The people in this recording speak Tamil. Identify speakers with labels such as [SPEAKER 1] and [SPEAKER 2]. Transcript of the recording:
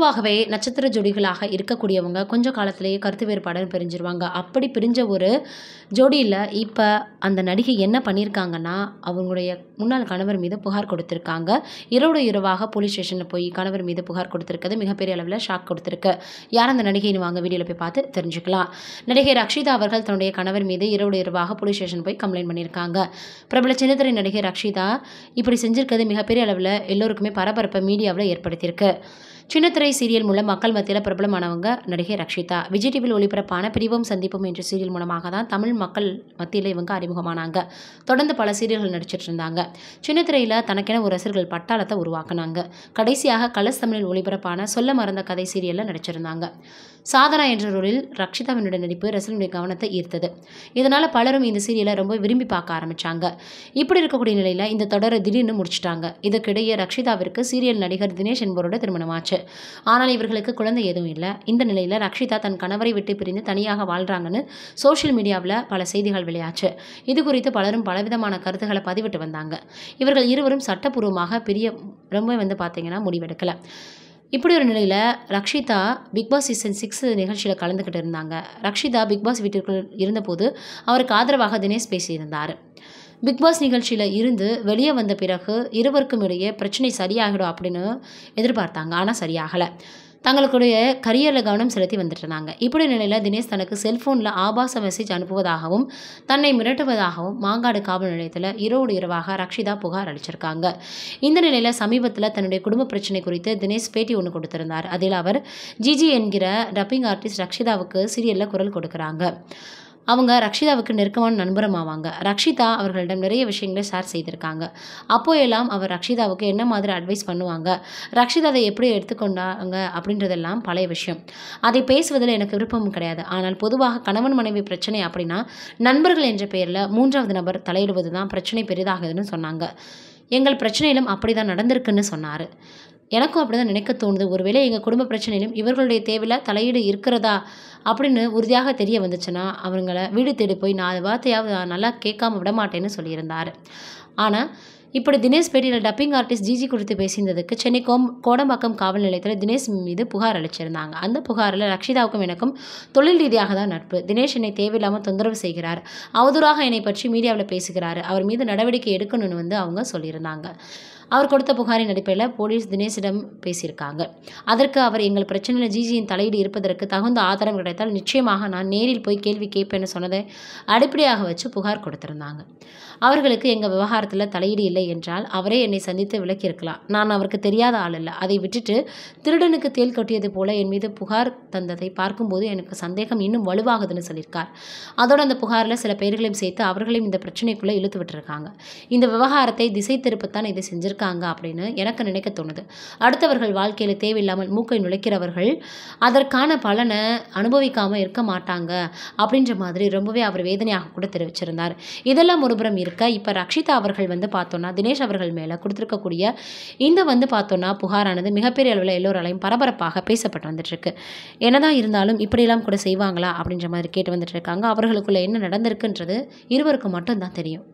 [SPEAKER 1] பொதுவாகவே நட்சத்திர ஜோடிகளாக இருக்கக்கூடியவங்க கொஞ்ச காலத்திலேயே கருத்து வேறுபாடுன்னு பிரிஞ்சிருவாங்க அப்படி பிரிஞ்ச ஒரு ஜோடியில் இப்போ அந்த நடிகை என்ன பண்ணியிருக்காங்கன்னா அவங்களுடைய முன்னாள் கணவர் மீது புகார் கொடுத்துருக்காங்க இரவு இரவாக போலீஸ் ஸ்டேஷனில் போய் கணவர் மீது புகார் கொடுத்துருக்கிறது மிகப்பெரிய அளவில் ஷாக் கொடுத்துருக்கு யார் அந்த நடிகைன்னு வாங்க வீடியோவில் போய் பார்த்து தெரிஞ்சுக்கலாம் நடிகை ரக்ஷிதா அவர்கள் தன்னுடைய கணவர் மீது இரவு இரவாக போலீஸ் ஸ்டேஷன் போய் கம்ப்ளைண்ட் பண்ணியிருக்காங்க பிரபல சின்னத்திரை நடிகை ரக்ஷிதா இப்படி செஞ்சிருக்கிறது மிகப்பெரிய அளவில் எல்லோருக்குமே பரபரப்பை மீடியாவில் ஏற்படுத்தியிருக்கு சின்னத்திரை சீரியல் மூலம் மக்கள் மத்தியில் பிரபலமானவங்க நடிகை ரக்ஷிதா விஜய் டிவியில் ஒளிபரப்பான பிரிவும் சந்திப்பும் என்ற சீரியல் மூலமாக தான் தமிழ் மக்கள் மத்தியில் இவங்க அறிமுகமானாங்க தொடர்ந்து பல சீரியல்கள் நடிச்சிட்டு இருந்தாங்க சின்னத்திரையில் தனக்கென ஒரு ரசிகர்கள் பட்டாளத்தை உருவாக்குனாங்க கடைசியாக கலர்ஸ் தமிழில் ஒளிபரப்பான சொல்ல மறந்த கதை சீரியலில் நடிச்சிருந்தாங்க சாதனா என்ற ரோலில் ரக்ஷிதாவினுடைய நடிப்பு ரசிகனுடைய கவனத்தை ஈர்த்தது இதனால் பலரும் இந்த சீரியலை ரொம்ப விரும்பி பார்க்க ஆரம்பித்தாங்க இப்படி இருக்கக்கூடிய நிலையில் இந்த தொடரை திடீர்னு முடிச்சிட்டாங்க இதற்கிடையே ரக்ஷிதாவிற்கு சீரியல் நடிகர் தினேஷ் என்பவரோட திருமணமாச்சு இருந்துச்சு ஆனால் இவர்களுக்கு குழந்தை எதுவும் இல்லை இந்த நிலையில் ரக்ஷிதா தன் கணவரை விட்டு பிரிந்து தனியாக வாழ்கிறாங்கன்னு சோஷியல் மீடியாவில் பல செய்திகள் விளையாச்சு இது குறித்து பலரும் பலவிதமான கருத்துக்களை பதிவிட்டு வந்தாங்க இவர்கள் இருவரும் சட்டப்பூர்வமாக பெரிய ரொம்ப வந்து பார்த்திங்கன்னா முடிவெடுக்கலை இப்படி ஒரு நிலையில் ரக்ஷிதா பிக்பாஸ் சீசன் சிக்ஸ் நிகழ்ச்சியில் கலந்துக்கிட்டு இருந்தாங்க ரக்ஷிதா பிக்பாஸ் வீட்டிற்குள் இருந்தபோது அவருக்கு ஆதரவாக தினேஷ் பேசியிருந்தார் பிக்பாஸ் நிகழ்ச்சியில் இருந்து வெளியே வந்த பிறகு இருவருக்கும் இடையே பிரச்சனை சரியாகிடும் அப்படின்னு எதிர்பார்த்தாங்க ஆனால் சரியாகலை தங்களுடைய கரியரில் கவனம் செலுத்தி வந்துட்டு இப்படி நிலையில் தினேஷ் தனக்கு செல்ஃபோனில் ஆபாச மெசேஜ் அனுப்புவதாகவும் தன்னை மிரட்டுவதாகவும் மாங்காடு காவல் நிலையத்தில் இரவோடு இரவாக ரக்ஷிதா புகார் அளிச்சிருக்காங்க இந்த நிலையில் சமீபத்தில் தன்னுடைய குடும்ப பிரச்சனை குறித்து தினேஷ் பேட்டி ஒன்று கொடுத்திருந்தார் அதில் அவர் ஜிஜி என்கிற டப்பிங் ஆர்டிஸ்ட் ரக்ஷிதாவுக்கு சீரியலில் குரல் கொடுக்குறாங்க அவங்க ரக்ஷிதாவுக்கு நெருக்கமான நண்பரும் ஆவாங்க ரக்ஷிதா அவர்களிடம் நிறைய விஷயங்களை ஷேர் செய்திருக்காங்க அப்போ எல்லாம் அவர் ரக்ஷிதாவுக்கு என்ன மாதிரி அட்வைஸ் பண்ணுவாங்க ரக்ஷிதா அதை எப்படி எடுத்துக்கொண்டாங்க அப்படின்றதெல்லாம் பழைய விஷயம் அதை பேசுவதில் எனக்கு விருப்பமும் கிடையாது ஆனால் பொதுவாக கணவன் மனைவி பிரச்சனை அப்படின்னா நண்பர்கள் என்ற பெயரில் மூன்றாவது நபர் தலையிடுவது தான் பிரச்சனை பெரிதாகுதுன்னு சொன்னாங்க எங்கள் பிரச்சனையிலும் அப்படி தான் நடந்திருக்குன்னு சொன்னார் எனக்கும் அப்படி தான் நினைக்க தோணுது ஒருவேளை எங்கள் குடும்ப பிரச்சனையிலும் இவர்களுடைய தேவையில் தலையீடு இருக்கிறதா அப்படின்னு உறுதியாக தெரிய வந்துச்சுன்னா அவங்கள வீடு தேடி போய் நான் அது வார்த்தையாவது நல்லா கேட்காம விட மாட்டேன்னு சொல்லியிருந்தார் ஆனால் இப்படி தினேஷ் பேட்டியில் டப்பிங் ஆர்டிஸ்ட் ஜிஜி குறித்து பேசியிருந்ததுக்கு சென்னை கோம் கோடம்பாக்கம் காவல் நிலையத்தில் தினேஷ் மீது புகார் அளிச்சிருந்தாங்க அந்த புகாரில் ரக்ஷிதாவுக்கும் எனக்கும் தொழில் ரீதியாக தான் நட்பு தினேஷ் என்னை தேவையில்லாமல் தொந்தரவு செய்கிறார் அவதூறாக என்னை பற்றி மீடியாவில் பேசுகிறார் அவர் மீது நடவடிக்கை எடுக்கணும்னு வந்து அவங்க சொல்லியிருந்தாங்க அவர் கொடுத்த புகாரின் அடிப்படையில் போலீஸ் தினேஷிடம் பேசியிருக்காங்க அதற்கு அவர் எங்கள் பிரச்சனையில் ஜிஜியின் தலையீடு இருப்பதற்கு தகுந்த ஆதாரம் கிடைத்தால் நிச்சயமாக நான் நேரில் போய் கேள்வி கேட்பேன்னு சொன்னதை அடிப்படையாக வச்சு புகார் கொடுத்திருந்தாங்க அவர்களுக்கு எங்கள் விவகாரத்தில் தலையீடு இல்லை என்றால் அவரே என்னை சந்தித்து விளக்கியிருக்கலாம் நான் அவருக்கு தெரியாத ஆள் இல்லை அதை விட்டுட்டு திருடனுக்கு தேல் கொட்டியது போல என் மீது புகார் தந்ததை பார்க்கும்போது எனக்கு சந்தேகம் இன்னும் வலுவாகுதுன்னு சொல்லியிருக்கார் அதோடு அந்த புகாரில் சில பேர்களையும் சேர்த்து அவர்களையும் இந்த பிரச்சனைக்குள்ளே இழுத்து விட்டுருக்காங்க இந்த விவகாரத்தை திசை திருப்பத்தான் இதை செஞ்சிருக்காங்க இருக்காங்க அப்படின்னு எனக்கு நினைக்க தோணுது அடுத்தவர்கள் வாழ்க்கையில் தேவையில்லாமல் மூக்கை நுழைக்கிறவர்கள் அதற்கான பலனை அனுபவிக்காமல் இருக்க மாட்டாங்க அப்படின்ற மாதிரி ரொம்பவே அவர் வேதனையாக கூட தெரிவிச்சிருந்தார் இதெல்லாம் ஒருபுறம் இருக்க இப்போ ரக்ஷிதா அவர்கள் வந்து பார்த்தோன்னா தினேஷ் அவர்கள் மேலே கொடுத்துருக்கக்கூடிய இந்த வந்து பார்த்தோன்னா புகாரானது மிகப்பெரிய அளவில் எல்லோராலையும் பரபரப்பாக பேசப்பட்டு வந்துட்டுருக்கு என்னதான் இருந்தாலும் இப்படியெல்லாம் கூட செய்வாங்களா அப்படின்ற மாதிரி கேட்டு வந்துட்டு இருக்காங்க அவர்களுக்குள்ள என்ன நடந்திருக்குன்றது இருவருக்கு மட்டும்தான் தெரியும்